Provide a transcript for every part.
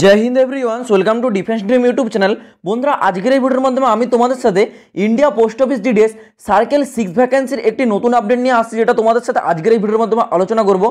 জয় হিন্দ everyone's welcome to defence dream YouTube channel বন্ধুরা আজকের এই ভিডিওর মাধ্যমে আমি তোমাদের সাথে ইন্ডিয়া পোস্ট অফিস ডিডেস সার্কেল সিক্স ভ্যাকেন্সির একটি নতুন আপডেট নিয়ে আসছি যেটা তোমাদের সাথে আজকের এই ভিডিওর মাধ্যমে আলোচনা করব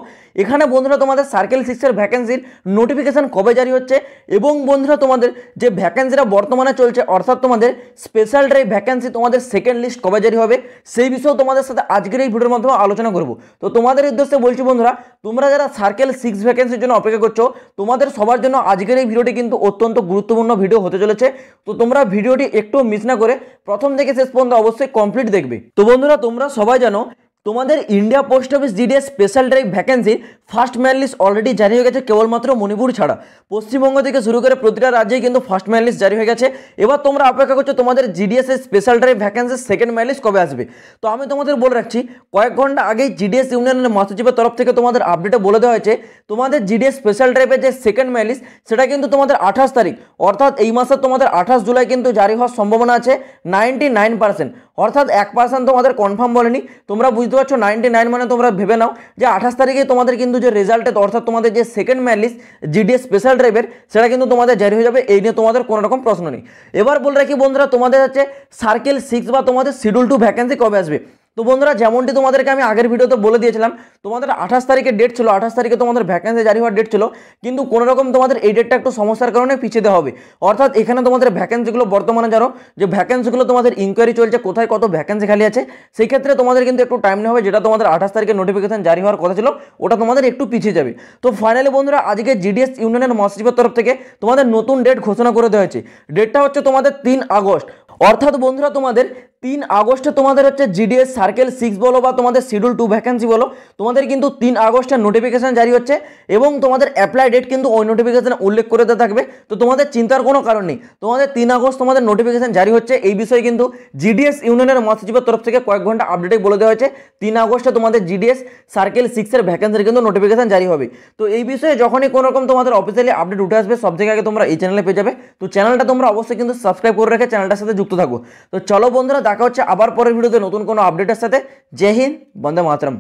এখানে বন্ধুরা তোমাদের সার্কেল সিক্সের ভ্যাকেন্সির নোটিফিকেশান কবে জারি হচ্ছে এবং বন্ধুরা তোমাদের যে ভ্যাকেন্সিটা বর্তমানে চলছে অর্থাৎ তোমাদের স্পেশাল ড্রাইভ ভ্যাকেন্সি তোমাদের সেকেন্ড লিস্ট কবে জারি হবে সেই বিষয়েও তোমাদের সাথে আজকের এই ভিডিওর মাধ্যমে আলোচনা করব তো তোমাদের উদ্দেশ্যে বলছি বন্ধুরা তোমরা যারা সার্কেল সিক্স ভ্যাকেন্সির জন্য অপেক্ষা করছো তোমাদের সবার জন্য আজকের আজকের এই ভিডিওটি কিন্তু অত্যন্ত গুরুত্বপূর্ণ ভিডিও হতে চলেছে তো তোমরা ভিডিওটি একটু মিস না করে প্রথম থেকে শেষ পর্যন্ত অবশ্যই কমপ্লিট দেখবে তো বন্ধুরা তোমরা সবাই জানো তোমাদের India post office GDS special drive vacancy first man list already জারি হয়ে গেছে কেবলমাত্র মণিপুর ছাড়া পশ্চিমবঙ্গ থেকে শুরু করে প্রতিটা রাজ্যেই কিন্তু ফার্স্ট ম্যান লিস্ট জারি হয়ে গেছে এবার তোমরা অপেক্ষা করছো তোমাদের জিডিএসের স্পেশাল ড্রাইভ ভ্যাকেন্সির সেকেন্ড ম্যান লিস্ট কবে আসবে তো আমি তোমাদের বলে রাখছি কয়েক ঘন্টা আগেই জিডিএস ইউনিয়নের মাসুচিপের তরফ থেকে তোমাদের আপডেটে বলে দেওয়া হয়েছে তোমাদের জিডিএস স্পেশাল ড্রাইভের যে সেকেন্ড ম্যান লিস্ট সেটা কিন্তু তোমাদের আঠাশ তারিখ অর্থাৎ এই মাসে তোমাদের আঠাশ জুলাই কিন্তু জারি হওয়ার সম্ভাবনা আছে নাইনটি নাইন পার্সেন্ট অর্থাৎ এক পার্সেন্ট তোমাদের কনফার্ম বলেনি তোমরা বুঝতে বুঝতে পারছো নাইনটি নাইন মানে তোমরা ভেবে নাও যে আঠাশ তারিখে তোমাদের কিন্তু যে রেজাল্টের অর্থাৎ তোমাদের যে সেকেন্ড ম্যালিস জিডিএস স্পেশাল ড্রাইভের সেটা কিন্তু তোমাদের জারি হয়ে যাবে এই নিয়ে তোমাদের কোনো রকম প্রশ্ন নেই এবার বলে রাখি বন্ধুরা তোমাদের হচ্ছে সার্কেল সিক্স বা তোমাদের শিডিউল টু ভ্যাকেন্সি কবে আসবে তো বন্ধুরা যেমনটি তোমাদেরকে আমি আগের ভিডিওতে বলে দিয়েছিলাম তোমাদের আঠাশ তারিখে ডেট ছিল আঠাশ তারিখে তোমাদের ভ্যাকেন্সি জারি হওয়ার ডেট ছিল কিন্তু কোনোরকম তোমাদের এই ডেটটা একটু সমস্যার কারণে পিছিয়ে দেওয়া হবে অর্থাৎ এখানে তোমাদের ভ্যাকেন্সিগুলো বর্তমানে জানো যে ভ্যাকেন্সিগুলো তোমাদের ইনকোয়ারি চলছে কোথায় কত ভ্যাকেন্সি খালি আছে সেই ক্ষেত্রে তোমাদের কিন্তু একটু টাইম নেওয়া হবে যেটা তোমাদের আঠাশ তারিখে নোটিফিকেশন জারি হওয়ার কথা ছিল ওটা তোমাদের একটু পিছিয়ে যাবে তো ফাইনালি বন্ধুরা আজকে জিডিএস ইউনিয়নের মহাসচিবের তরফ থেকে তোমাদের নতুন ডেট ঘোষণা করে দেওয়া হয়েছে ডেটটা হচ্ছে তোমাদের তিন আগস্ট অর্থাৎ বন্ধুরা তোমাদের তিন আগস্টে তোমাদের হচ্ছে জিডিএস সার্কেল সিক্স বলো বা তোমাদের শিডিউল টু ভ্যাকেন্সি বলো তোমাদের কিন্তু তিন আগস্টের নোটিফিকেশান জারি হচ্ছে এবং তোমাদের অ্যাপ্লাই ডেট কিন্তু ওই নোটিফিকেশানে উল্লেখ করে দেওয়া থাকবে তো তোমাদের চিন্তার কোনো কারণ নেই তোমাদের তিন আগস্ট তোমাদের নোটিফিকেশান জারি হচ্ছে এই বিষয়ে কিন্তু জিডিএস ইউনিয়নের মহাসচিবের তরফ থেকে কয়েক ঘন্টা আপডেটে বলে দেওয়া হয়েছে তিন আগস্টে তোমাদের জিডিএস সার্কেল সিক্সের ভ্যাকেন্সির কিন্তু নোটিফিকেশান জারি হবে তো এই বিষয়ে যখনই কোনো রকম তোমাদের অফিসিয়ালি আপডেট উঠে আসবে সব থেকে আগে তোমরা এই চ্যানেলে পেয়ে যাবে তো চ্যানেলটা তোমরা অবশ্যই কিন্তু সাবস্ক্রাইব করে রেখে চ্যানেলটার সাথে যুক্ত থাকো তো চলো বন্ধুরা দেখা হচ্ছে আবার পরের ভিডিওতে নতুন কোনো আপডেটের সাথে জয় হিন্দ বন্দে মাতরম